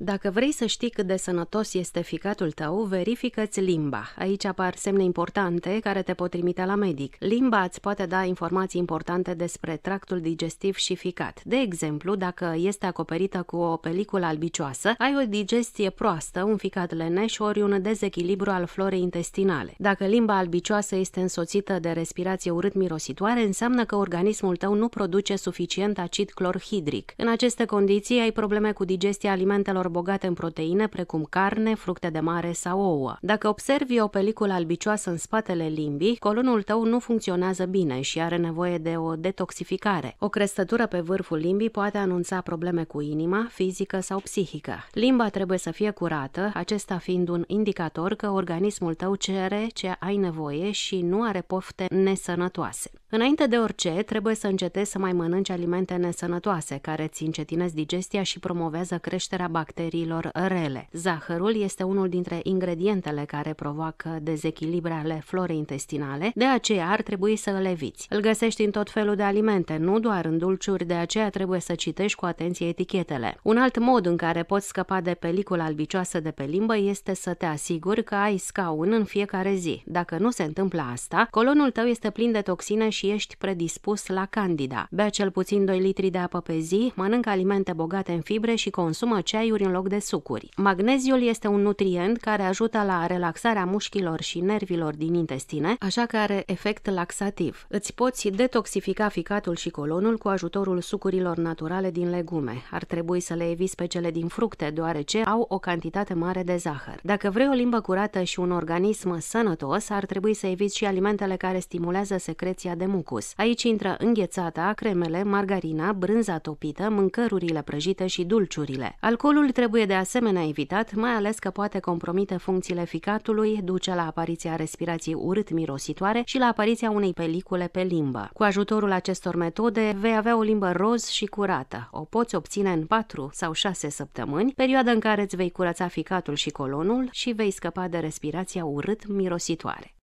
Dacă vrei să știi cât de sănătos este ficatul tău, verifică-ți limba. Aici apar semne importante care te pot trimite la medic. Limba îți poate da informații importante despre tractul digestiv și ficat. De exemplu, dacă este acoperită cu o peliculă albicioasă, ai o digestie proastă, un ficat leneș ori un dezechilibru al florei intestinale. Dacă limba albicioasă este însoțită de respirație urât-mirositoare, înseamnă că organismul tău nu produce suficient acid clorhidric. În aceste condiții ai probleme cu digestia alimentelor alimentelor bogate în proteine, precum carne, fructe de mare sau ouă. Dacă observi o peliculă albicioasă în spatele limbii, colonul tău nu funcționează bine și are nevoie de o detoxificare. O crestătură pe vârful limbii poate anunța probleme cu inima, fizică sau psihică. Limba trebuie să fie curată, acesta fiind un indicator că organismul tău cere ce ai nevoie și nu are pofte nesănătoase. Înainte de orice, trebuie să încetezi să mai mănânci alimente nesănătoase, care ți încetinesc digestia și promovează creșterea bacteriilor rele. Zahărul este unul dintre ingredientele care provoacă dezechilibre ale florei intestinale, de aceea ar trebui să îl eviți. Îl găsești în tot felul de alimente, nu doar în dulciuri, de aceea trebuie să citești cu atenție etichetele. Un alt mod în care poți scăpa de pelicula albicioasă de pe limbă este să te asiguri că ai scaun în fiecare zi. Dacă nu se întâmplă asta, colonul tău este plin de toxine și și ești predispus la candida. Bea cel puțin 2 litri de apă pe zi, mănâncă alimente bogate în fibre și consumă ceaiuri în loc de sucuri. Magneziul este un nutrient care ajută la relaxarea mușchilor și nervilor din intestine, așa că are efect laxativ. Îți poți detoxifica ficatul și colonul cu ajutorul sucurilor naturale din legume. Ar trebui să le eviți pe cele din fructe, deoarece au o cantitate mare de zahăr. Dacă vrei o limbă curată și un organism sănătos, ar trebui să eviți și alimentele care stimulează secreția de mucus. Aici intră înghețata, cremele, margarina, brânza topită, mâncărurile prăjite și dulciurile. Alcoolul trebuie de asemenea evitat, mai ales că poate compromite funcțiile ficatului, duce la apariția respirației urât-mirositoare și la apariția unei pelicule pe limbă. Cu ajutorul acestor metode vei avea o limbă roz și curată. O poți obține în 4 sau 6 săptămâni, perioada în care îți vei curăța ficatul și colonul și vei scăpa de respirația urât-mirositoare.